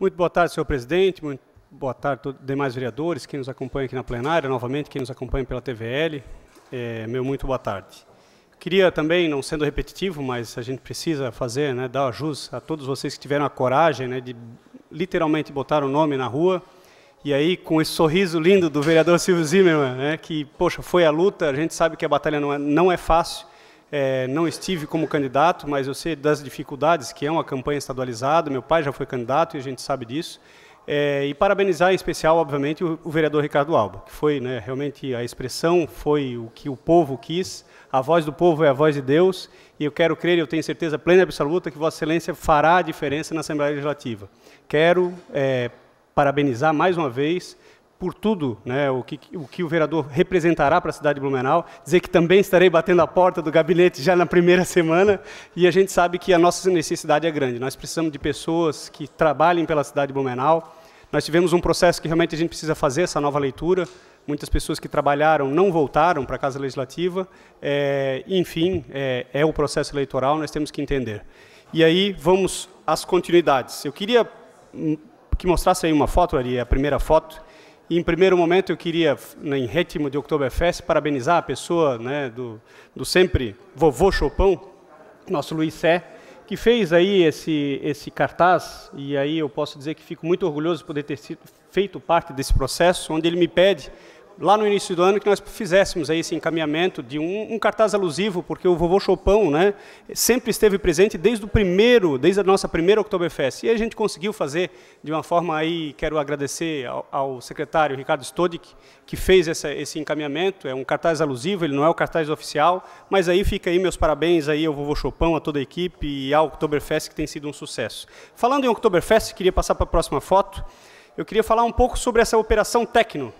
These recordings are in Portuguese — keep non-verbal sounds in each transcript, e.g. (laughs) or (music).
Muito boa tarde, senhor presidente. Muito boa tarde, todos, demais vereadores, quem nos acompanha aqui na plenária, novamente, quem nos acompanha pela TVL. É, meu muito boa tarde. Queria também, não sendo repetitivo, mas a gente precisa fazer, né, dar jus a todos vocês que tiveram a coragem né, de literalmente botar o nome na rua. E aí, com esse sorriso lindo do vereador Silvio Zimmermann, né, que, poxa, foi a luta, a gente sabe que a batalha não é, não é fácil, é, não estive como candidato, mas eu sei das dificuldades que é uma campanha estadualizada. Meu pai já foi candidato e a gente sabe disso. É, e parabenizar em especial, obviamente, o, o vereador Ricardo Alba, que foi né, realmente a expressão, foi o que o povo quis, a voz do povo é a voz de Deus, e eu quero crer, eu tenho certeza plena e absoluta, que Vossa Excelência fará a diferença na Assembleia Legislativa. Quero é, parabenizar mais uma vez por tudo, né, o, que, o, que, o vereador representará para a cidade de Blumenau, dizer que também estarei batendo a porta do gabinete já na primeira (laughs) semana, e a gente sabe que a nossa necessidade é grande. Nós precisamos de pessoas que trabalhem pela cidade de Blumenau. Nós tivemos um processo que realmente a gente precisa fazer essa nova leitura. Muitas pessoas que trabalharam não voltaram para a Casa Legislativa. É, enfim, é, é o processo eleitoral, nós temos que entender. E aí vamos às continuidades. Eu queria hum, que mostrasse aí uma foto, ali a primeira foto e, em primeiro momento, eu queria, em ritmo de Oktoberfest, parabenizar a pessoa né, do, do sempre vovô Chopão nosso Luiz Sé, que fez aí esse, esse cartaz, e aí eu posso dizer que fico muito orgulhoso de poder ter sido, feito parte desse processo, onde ele me pede lá no início do ano, que nós fizéssemos aí esse encaminhamento de um, um cartaz alusivo, porque o vovô Chopão né, sempre esteve presente desde o primeiro, desde a nossa primeira Oktoberfest. E a gente conseguiu fazer de uma forma aí, quero agradecer ao, ao secretário Ricardo Stodic, que fez essa, esse encaminhamento. É um cartaz alusivo, ele não é o cartaz oficial, mas aí fica aí meus parabéns aí ao vovô Chopão, a toda a equipe e ao Oktoberfest, que tem sido um sucesso. Falando em Oktoberfest, queria passar para a próxima foto. Eu queria falar um pouco sobre essa operação Tecno,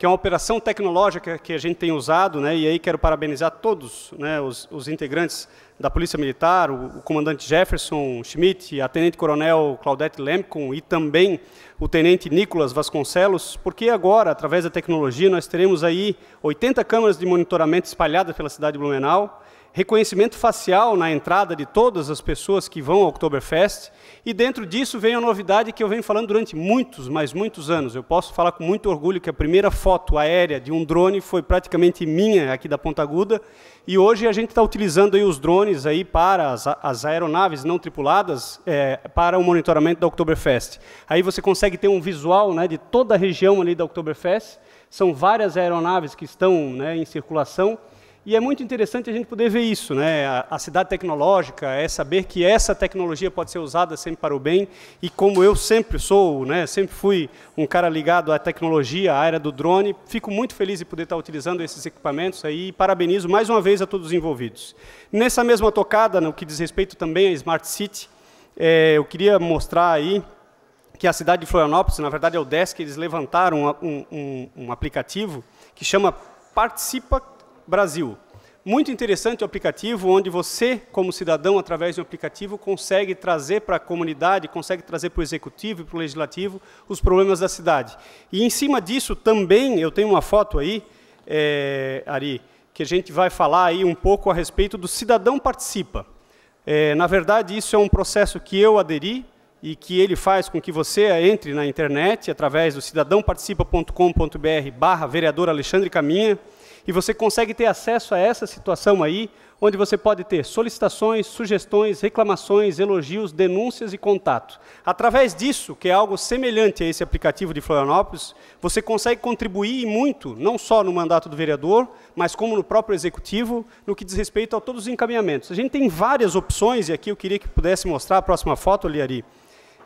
que é uma operação tecnológica que a gente tem usado, né, e aí quero parabenizar todos né, os, os, integrantes da Polícia Militar, o, o, comandante Jefferson Schmidt, a Tenente Coronel Claudete Lemcon e também o Tenente Nicolas Vasconcelos, porque agora, através da tecnologia, nós teremos aí 80 câmeras de monitoramento espalhadas pela cidade de Blumenau, reconhecimento facial na entrada de todas as pessoas que vão ao Oktoberfest, e dentro disso vem a novidade que eu venho falando durante muitos, mas muitos anos. Eu posso falar com muito orgulho que a primeira foto aérea de um drone foi praticamente minha aqui da Ponta Aguda, e hoje a gente está utilizando aí os drones aí para as, as aeronaves não tripuladas é, para o monitoramento da Oktoberfest. Aí você consegue ter um visual né, de toda a região ali da Oktoberfest, são várias aeronaves que estão né, em circulação, e é muito interessante a gente poder ver isso, né? A, a, cidade tecnológica é saber que essa tecnologia pode ser usada sempre para o bem. E como eu sempre sou, né? Sempre fui um cara ligado à tecnologia, à área do drone. Fico muito feliz de poder estar utilizando esses equipamentos aí. E parabenizo mais uma vez a todos os envolvidos. Nessa mesma tocada, no que diz respeito também à Smart City, é, eu queria mostrar aí que a cidade de Florianópolis, na verdade é o DESC, eles levantaram um, um, um aplicativo que chama Participa Brasil. Muito interessante o aplicativo, onde você, como cidadão, através de aplicativo, consegue trazer para a comunidade, consegue trazer para o executivo e para o legislativo os problemas da cidade. E em cima disso também, eu tenho uma foto aí, é, Ari, que a gente vai falar aí um pouco a respeito do cidadão participa. É, na verdade, isso é um processo que eu aderi e que ele faz com que você entre na internet através do cidadãoparticipa.com.br barra vereador Alexandre Caminha, e você consegue ter acesso a essa situação aí, onde você pode ter solicitações, sugestões, reclamações, elogios, denúncias e contato. Através disso, que é algo semelhante a esse aplicativo de Florianópolis, você consegue contribuir muito, não só no mandato do vereador, mas como no próprio executivo, no que diz respeito a todos os encaminhamentos. A gente tem várias opções, e aqui eu queria que pudesse mostrar a próxima foto, Liari,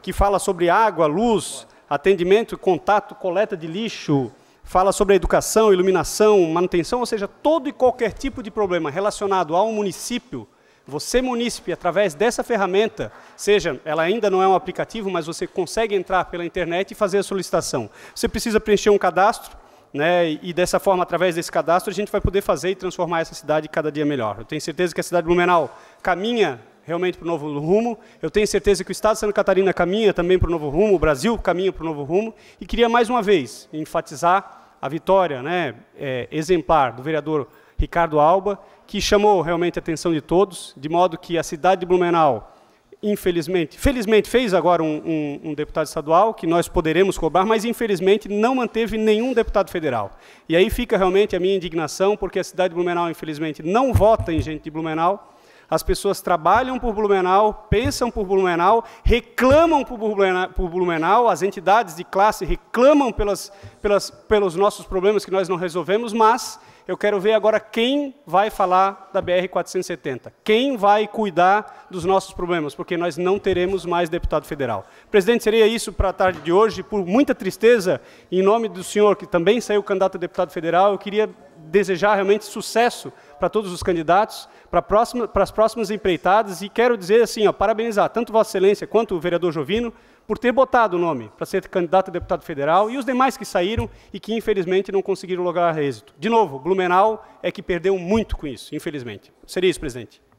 que fala sobre água, luz, atendimento, contato, coleta de lixo, fala sobre educação, iluminação, manutenção, ou seja, todo e qualquer tipo de problema relacionado ao município, você, munícipe, através dessa ferramenta, seja, ela ainda não é um aplicativo, mas você consegue entrar pela internet e fazer a solicitação. Você precisa preencher um cadastro, né, e dessa forma, através desse cadastro, a gente vai poder fazer e transformar essa cidade cada dia melhor. Eu tenho certeza que a cidade de Blumenau caminha realmente para o novo rumo. Eu tenho certeza que o Estado de Santa Catarina caminha também para o novo rumo, o Brasil caminha para o novo rumo. E queria mais uma vez enfatizar a vitória né, é, exemplar do vereador Ricardo Alba, que chamou realmente a atenção de todos, de modo que a cidade de Blumenau, infelizmente, felizmente fez agora um, um, um, deputado estadual, que nós poderemos cobrar, mas infelizmente não manteve nenhum deputado federal. E aí fica realmente a minha indignação, porque a cidade de Blumenau, infelizmente, não vota em gente de Blumenau, as pessoas trabalham por Blumenau, pensam por Blumenau, reclamam por Blumenau, as entidades de classe reclamam pelas, pelas, pelos nossos problemas que nós não resolvemos, mas eu quero ver agora quem vai falar da BR-470, quem vai cuidar dos nossos problemas, porque nós não teremos mais deputado federal. Presidente, seria isso para a tarde de hoje. Por muita tristeza, em nome do senhor, que também saiu candidato a deputado federal, eu queria desejar realmente sucesso para todos os candidatos, para, próxima, para as próximas empreitadas, e quero dizer assim, ó, parabenizar tanto Vossa Excelência quanto o vereador Jovino, por ter botado o nome para ser candidato a deputado federal e os demais que saíram e que, infelizmente, não conseguiram lograr êxito. De novo, Blumenau é que perdeu muito com isso, infelizmente. Seria isso, presidente.